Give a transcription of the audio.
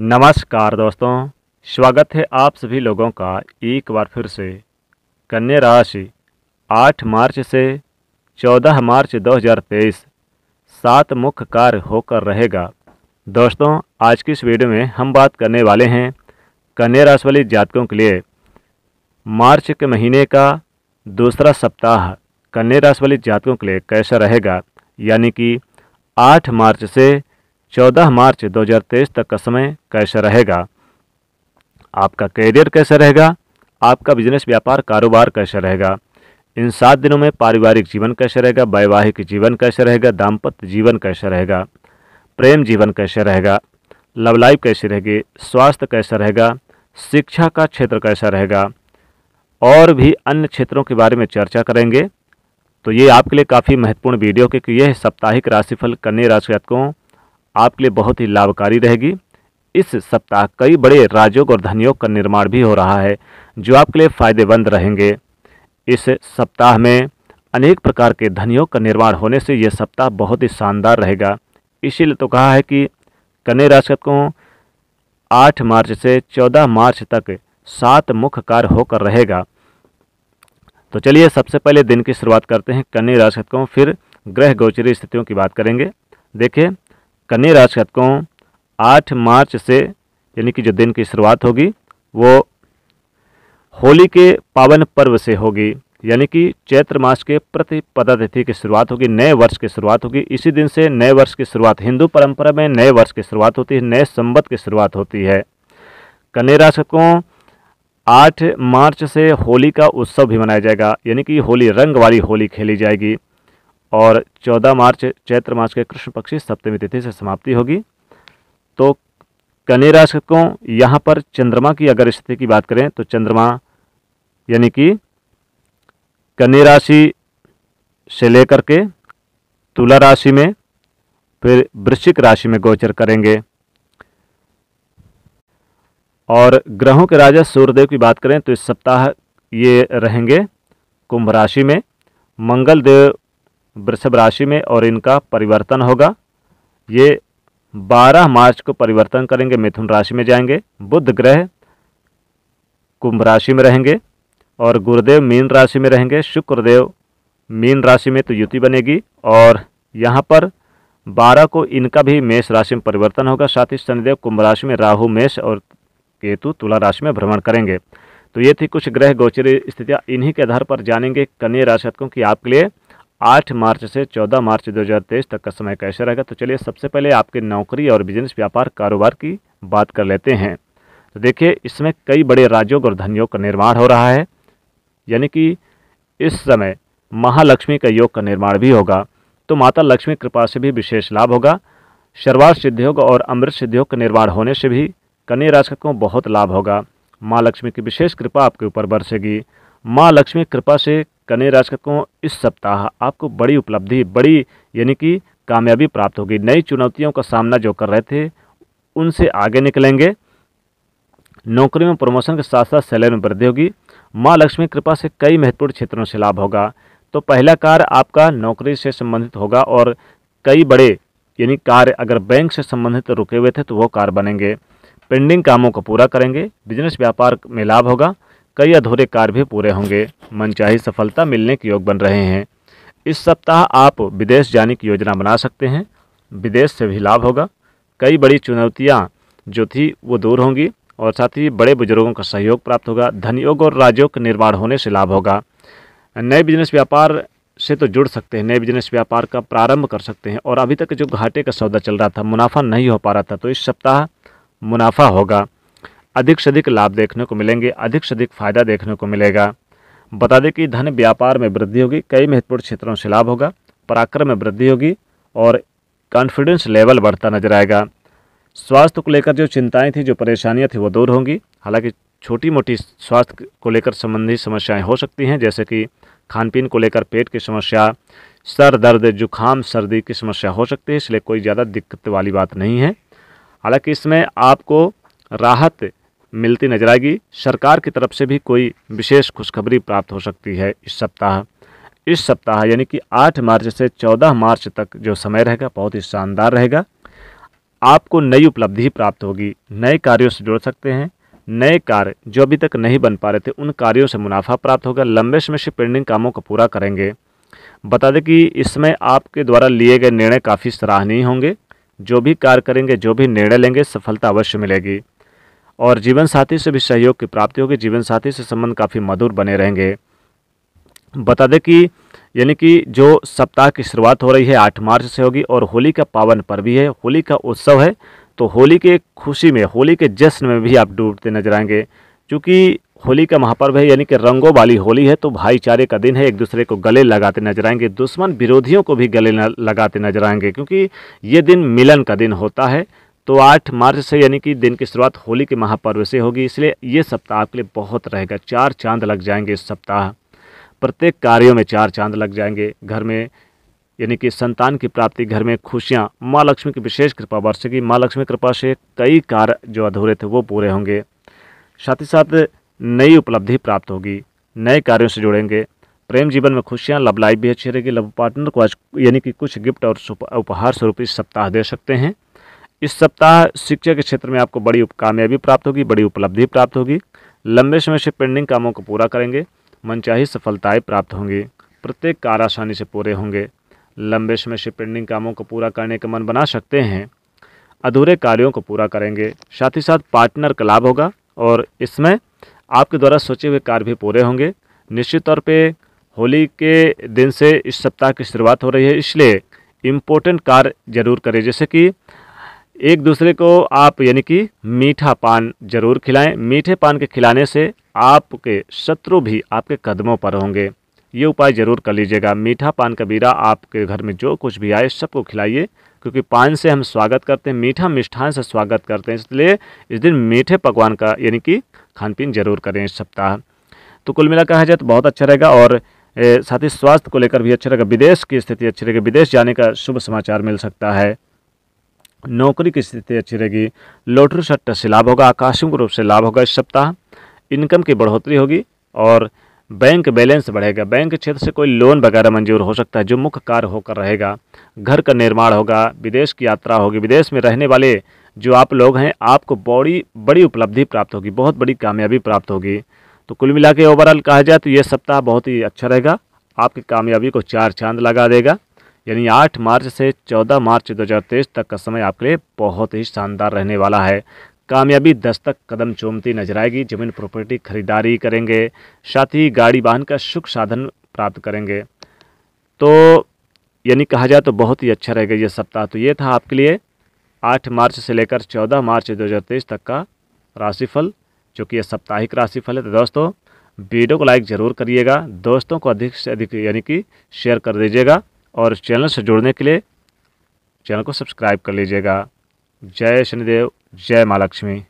नमस्कार दोस्तों स्वागत है आप सभी लोगों का एक बार फिर से कन्या राशि 8 मार्च से 14 मार्च 2023 सात मुख्य कार्य होकर रहेगा दोस्तों आज की इस वीडियो में हम बात करने वाले हैं कन्या राशि वाली जातकों के लिए मार्च के महीने का दूसरा सप्ताह कन्या राशि वाली जातकों के लिए कैसा रहेगा यानी कि 8 मार्च से चौदह मार्च दो तक का समय कैसा रहेगा आपका कैरियर कैसा रहेगा आपका बिजनेस व्यापार कारोबार कैसा रहेगा इन सात दिनों में पारिवारिक जीवन कैसा रहेगा वैवाहिक जीवन कैसा रहेगा दाम्पत्य जीवन कैसा रहेगा प्रेम जीवन कैसे रहेगा लव लाइफ कैसी रहेगी स्वास्थ्य कैसा रहेगा शिक्षा का क्षेत्र कैसा रहेगा और भी अन्य क्षेत्रों के बारे में चर्चा करेंगे तो ये आपके लिए काफ़ी महत्वपूर्ण वीडियो क्योंकि यह साप्ताहिक राशिफल कन्या राशि जातकों आपके लिए बहुत ही लाभकारी रहेगी इस सप्ताह कई बड़े राजयोग और धनयोग का निर्माण भी हो रहा है जो आपके लिए फायदेमंद रहेंगे इस सप्ताह में अनेक प्रकार के धनयोग का निर्माण होने से यह सप्ताह बहुत ही शानदार रहेगा इसीलिए तो कहा है कि कन्या राशि को आठ मार्च से चौदह मार्च तक सात मुख्य कार्य होकर रहेगा तो चलिए सबसे पहले दिन की शुरुआत करते हैं कन्या राशि को फिर ग्रह गोचरी स्थितियों की बात करेंगे देखिए कन्या राशि को आठ मार्च से यानी कि जो दिन की शुरुआत होगी वो होली के पावन पर्व से होगी यानी कि चैत्र मास के प्रति पदातिथि की शुरुआत होगी नए वर्ष की शुरुआत होगी इसी दिन से नए वर्ष की शुरुआत हिंदू परंपरा में नए वर्ष की शुरुआत होती है नए संबत की शुरुआत होती है कन्या राशि को आठ मार्च से होली का उत्सव भी मनाया जाएगा यानी कि होली रंग वाली होली खेली जाएगी और 14 मार्च चैत्र मास के कृष्ण पक्षी सप्तमी तिथि से समाप्ति होगी तो कन्या राशि को यहाँ पर चंद्रमा की अगर स्थिति की बात करें तो चंद्रमा यानी कि कन्या राशि से लेकर के तुला राशि में फिर वृश्चिक राशि में गोचर करेंगे और ग्रहों के राजा सूर्यदेव की बात करें तो इस सप्ताह ये रहेंगे कुंभ राशि में मंगल देव वृषभ राशि में और इनका परिवर्तन होगा ये 12 मार्च को परिवर्तन करेंगे मिथुन राशि में जाएंगे बुध ग्रह कुंभ राशि में रहेंगे और गुरुदेव मीन राशि में रहेंगे शुक्रदेव मीन राशि में तो युति बनेगी और यहाँ पर बारह को इनका भी मेष राशि में परिवर्तन होगा साथ ही शनिदेव कुंभ राशि में राहु मेष और केतु तुला राशि में भ्रमण करेंगे तो ये थी कुछ ग्रह गोचरी स्थितियाँ इन्हीं के आधार पर जानेंगे कन्या राशि की आपके लिए आठ मार्च से चौदह मार्च तेईस तक का समय कैसे रहेगा तो चलिए सबसे पहले आपके नौकरी और बिजनेस व्यापार कारोबार की बात कर लेते हैं तो देखिए इसमें कई बड़े राज्यों और धनयोग का निर्माण हो रहा है यानी कि इस समय महालक्ष्मी का योग का निर्माण भी होगा तो माता लक्ष्मी कृपा से भी विशेष लाभ होगा सर्वार्थ सिद्धियोग और अमृत सिद्धियोग का निर्माण होने से भी कन्या राशि को बहुत लाभ होगा माँ लक्ष्मी की विशेष कृपा आपके ऊपर बरसेगी माँ लक्ष्मी कृपा से कन्या राशि को इस सप्ताह आपको बड़ी उपलब्धि बड़ी यानी कि कामयाबी प्राप्त होगी नई चुनौतियों का सामना जो कर रहे थे उनसे आगे निकलेंगे नौकरी में प्रमोशन के साथ साथ सैलरी में वृद्धि होगी माँ लक्ष्मी कृपा से कई महत्वपूर्ण क्षेत्रों से लाभ होगा तो पहला कार्य आपका नौकरी से संबंधित होगा और कई बड़े यानी कार्य अगर बैंक से संबंधित रुके हुए थे तो वो कार्य बनेंगे पेंडिंग कामों को पूरा करेंगे बिजनेस व्यापार में लाभ होगा कई अधूरे कार्य भी पूरे होंगे मनचाही सफलता मिलने के योग बन रहे हैं इस सप्ताह आप विदेश जाने की योजना बना सकते हैं विदेश से भी लाभ होगा कई बड़ी चुनौतियाँ जो थी वो दूर होंगी और साथ ही बड़े बुजुर्गों का सहयोग प्राप्त होगा धनयोग और राजयोग का निर्माण होने से लाभ होगा नए बिजनेस व्यापार से तो जुड़ सकते हैं नए बिजनेस व्यापार का प्रारंभ कर सकते हैं और अभी तक जो घाटे का सौदा चल रहा था मुनाफा नहीं हो पा रहा था तो इस सप्ताह मुनाफा होगा अधिक से अधिक लाभ देखने को मिलेंगे अधिक से अधिक फायदा देखने को मिलेगा बता दें कि धन व्यापार में वृद्धि होगी कई महत्वपूर्ण क्षेत्रों से लाभ होगा पराक्रम में वृद्धि होगी और कॉन्फिडेंस लेवल बढ़ता नजर आएगा स्वास्थ्य को लेकर जो चिंताएं थी जो परेशानियां थी वो दूर होंगी हालांकि छोटी मोटी स्वास्थ्य को लेकर संबंधी समस्याएं हो सकती हैं जैसे कि खान पीन को लेकर पेट की समस्या सर दर्द जुखाम सर्दी की समस्या हो सकती है इसलिए कोई ज़्यादा दिक्कत वाली बात नहीं है हालांकि इसमें आपको राहत मिलती नजर आएगी सरकार की तरफ से भी कोई विशेष खुशखबरी प्राप्त हो सकती है इस सप्ताह इस सप्ताह यानी कि 8 मार्च से 14 मार्च तक जो समय रहेगा बहुत ही शानदार रहेगा आपको नई उपलब्धि प्राप्त होगी नए कार्यों से जुड़ सकते हैं नए कार्य जो अभी तक नहीं बन पा रहे थे उन कार्यों से मुनाफा प्राप्त होगा लंबे समय से पेंडिंग कामों को पूरा करेंगे बता दें कि इसमें आपके द्वारा लिए गए निर्णय काफ़ी सराहनीय होंगे जो भी कार्य करेंगे जो भी निर्णय लेंगे सफलता अवश्य मिलेगी और जीवन साथी से भी सहयोग की प्राप्ति होगी जीवन साथी से संबंध काफ़ी मधुर बने रहेंगे बता दें कि यानी कि जो सप्ताह की शुरुआत हो रही है आठ मार्च से होगी और होली का पावन पर भी है होली का उत्सव है तो होली के खुशी में होली के जश्न में भी आप डूबते नजर आएंगे क्योंकि होली का महापर्व है यानी कि रंगों वाली होली है तो भाईचारे का दिन है एक दूसरे को गले लगाते नजर आएंगे दुश्मन विरोधियों को भी गले लगाते नजर आएंगे क्योंकि ये दिन मिलन का दिन होता है तो आठ मार्च से यानी कि दिन की शुरुआत होली के महापर्व से होगी इसलिए ये सप्ताह आपके लिए बहुत रहेगा चार चांद लग जाएंगे इस सप्ताह प्रत्येक कार्यों में चार चांद लग जाएंगे घर में यानी कि संतान की प्राप्ति घर में खुशियाँ माँ लक्ष्मी की विशेष कृपा बरसेगी माँ लक्ष्मी कृपा से कई कार्य जो अधूरे थे वो पूरे होंगे साथ ही साथ नई उपलब्धि प्राप्त होगी नए कार्यों से जुड़ेंगे प्रेम जीवन में खुशियाँ लव लाइफ भी अच्छी रहेगी लव पार्टनर को आज यानी कि कुछ गिफ्ट और उपहार स्वरूप इस सप्ताह दे सकते हैं इस सप्ताह शिक्षा के क्षेत्र में आपको बड़ी कामयाबी प्राप्त होगी बड़ी उपलब्धि प्राप्त होगी लंबे समय से पेंडिंग कामों को पूरा करेंगे मनचाही सफलताएं प्राप्त होंगी प्रत्येक कार्य आसानी से पूरे होंगे लंबे समय से पेंडिंग कामों को पूरा करने का मन बना सकते हैं अधूरे कार्यों को पूरा करेंगे साथ ही साथ पार्टनर का लाभ होगा और इसमें आपके द्वारा सोचे हुए कार्य भी पूरे होंगे निश्चित तौर पर होली के दिन से इस सप्ताह की शुरुआत हो रही है इसलिए इम्पोर्टेंट कार्य जरूर करें जैसे कि एक दूसरे को आप यानी कि मीठा पान जरूर खिलाएं मीठे पान के खिलाने से आपके शत्रु भी आपके कदमों पर होंगे ये उपाय जरूर कर लीजिएगा मीठा पान कबीरा आपके घर में जो कुछ भी आए सबको खिलाइए क्योंकि पान से हम स्वागत करते हैं मीठा मिष्ठान से स्वागत करते हैं इसलिए इस दिन मीठे पकवान का यानी कि खान पीन जरूर करें इस सप्ताह तो कुल मिला कहा जाए तो बहुत अच्छा रहेगा और साथ ही स्वास्थ्य को लेकर भी अच्छा रहेगा विदेश की स्थिति अच्छी रहेगी विदेश जाने का शुभ समाचार मिल सकता है नौकरी की स्थिति अच्छी रहेगी लॉटरी सट्टा से लाभ होगा आकस्मिक रूप से लाभ होगा इस सप्ताह इनकम की बढ़ोतरी होगी और बैंक बैलेंस बढ़ेगा बैंक क्षेत्र से कोई लोन वगैरह मंजूर हो सकता है जो मुख्य कार्य होकर रहेगा घर का निर्माण होगा विदेश की यात्रा होगी विदेश में रहने वाले जो आप लोग हैं आपको बड़ी बड़ी उपलब्धि प्राप्त होगी बहुत बड़ी कामयाबी प्राप्त होगी तो कुल मिला के ओवरऑल कहा जाए तो ये सप्ताह बहुत ही अच्छा रहेगा आपकी कामयाबी को चार चांद लगा देगा यानी 8 मार्च से 14 मार्च 2023 तक का समय आपके लिए बहुत ही शानदार रहने वाला है कामयाबी दस्तक कदम चूमती नजर आएगी जमीन प्रॉपर्टी खरीदारी करेंगे साथ ही गाड़ी वाहन का सुख साधन प्राप्त करेंगे तो यानी कहा जाए तो बहुत ही अच्छा रहेगा ये सप्ताह तो ये था आपके लिए आठ मार्च से लेकर चौदह मार्च दो हज़ार तेईस तक का राशिफल जो कि यह साप्ताहिक राशिफल है तो दोस्तों वीडियो को लाइक ज़रूर करिएगा दोस्तों को अधिक से अधिक यानी कि शेयर कर दीजिएगा और इस चैनल से जुड़ने के लिए चैनल को सब्सक्राइब कर लीजिएगा जय शनिदेव जय महालक्ष्मी